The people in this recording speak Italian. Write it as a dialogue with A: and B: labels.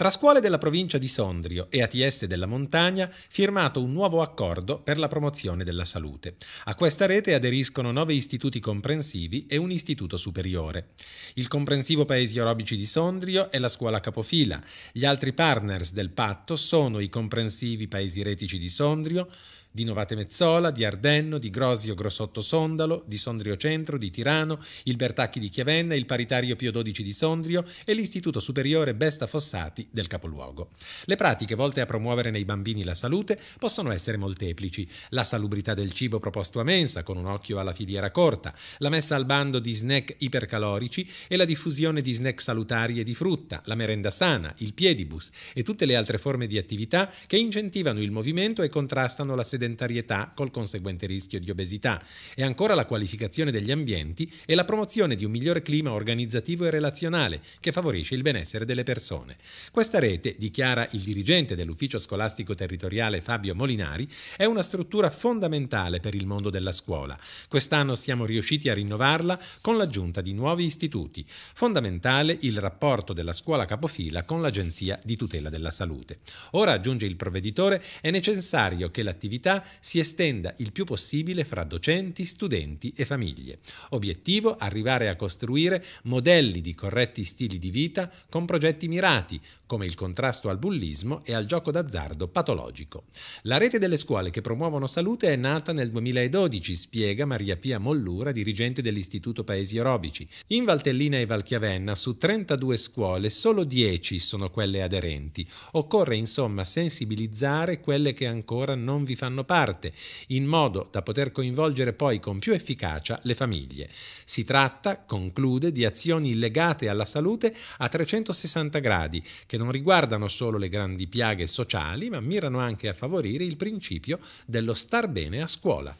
A: Tra scuole della provincia di Sondrio e ATS della Montagna firmato un nuovo accordo per la promozione della salute. A questa rete aderiscono nove istituti comprensivi e un istituto superiore. Il comprensivo Paesi Orobici di Sondrio è la scuola capofila. Gli altri partners del patto sono i comprensivi Paesi Retici di Sondrio, di Novate Mezzola, di Ardenno, di Grosio Grossotto Sondalo, di Sondrio Centro, di Tirano, il Bertacchi di Chiavenna, il Paritario Pio XII di Sondrio e l'Istituto Superiore Besta Fossati del capoluogo. Le pratiche volte a promuovere nei bambini la salute possono essere molteplici. La salubrità del cibo proposto a mensa, con un occhio alla filiera corta, la messa al bando di snack ipercalorici e la diffusione di snack salutari e di frutta, la merenda sana, il piedibus e tutte le altre forme di attività che incentivano il movimento e contrastano la sedenza sedentarietà col conseguente rischio di obesità e ancora la qualificazione degli ambienti e la promozione di un migliore clima organizzativo e relazionale che favorisce il benessere delle persone. Questa rete, dichiara il dirigente dell'ufficio scolastico territoriale Fabio Molinari, è una struttura fondamentale per il mondo della scuola. Quest'anno siamo riusciti a rinnovarla con l'aggiunta di nuovi istituti. Fondamentale il rapporto della scuola capofila con l'Agenzia di tutela della salute. Ora, aggiunge il provveditore, è necessario che l'attività attività si estenda il più possibile fra docenti, studenti e famiglie. Obiettivo arrivare a costruire modelli di corretti stili di vita con progetti mirati, come il contrasto al bullismo e al gioco d'azzardo patologico. La rete delle scuole che promuovono salute è nata nel 2012, spiega Maria Pia Mollura, dirigente dell'Istituto Paesi Aerobici. In Valtellina e Valchiavenna su 32 scuole solo 10 sono quelle aderenti. Occorre insomma sensibilizzare quelle che ancora non vi fanno facciano parte, in modo da poter coinvolgere poi con più efficacia le famiglie. Si tratta, conclude, di azioni legate alla salute a 360 gradi, che non riguardano solo le grandi piaghe sociali, ma mirano anche a favorire il principio dello star bene a scuola.